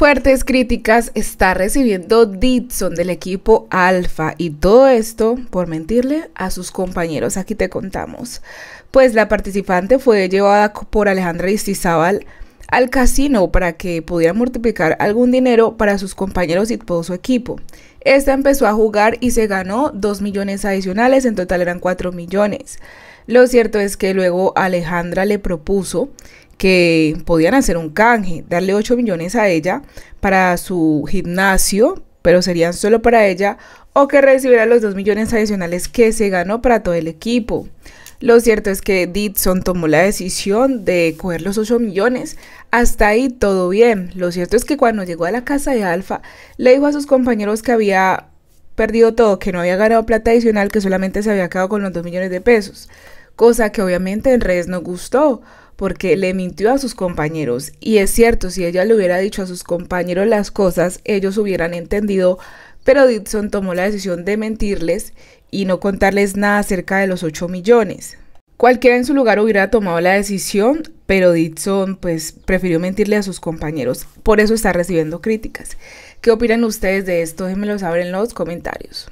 Fuertes críticas está recibiendo Ditson del equipo Alfa y todo esto por mentirle a sus compañeros. Aquí te contamos. Pues la participante fue llevada por Alejandra Istizábal al casino para que pudiera multiplicar algún dinero para sus compañeros y todo su equipo. Esta empezó a jugar y se ganó 2 millones adicionales, en total eran 4 millones. Lo cierto es que luego Alejandra le propuso que podían hacer un canje, darle 8 millones a ella para su gimnasio, pero serían solo para ella, o que recibiera los 2 millones adicionales que se ganó para todo el equipo. Lo cierto es que Didson tomó la decisión de coger los 8 millones. Hasta ahí todo bien. Lo cierto es que cuando llegó a la casa de Alfa, le dijo a sus compañeros que había perdido todo, que no había ganado plata adicional, que solamente se había quedado con los 2 millones de pesos. Cosa que obviamente en redes no gustó, porque le mintió a sus compañeros. Y es cierto, si ella le hubiera dicho a sus compañeros las cosas, ellos hubieran entendido, pero Dixon tomó la decisión de mentirles y no contarles nada acerca de los 8 millones. Cualquiera en su lugar hubiera tomado la decisión, pero Dixon pues prefirió mentirle a sus compañeros. Por eso está recibiendo críticas. ¿Qué opinan ustedes de esto? Déjenmelo saber en los comentarios.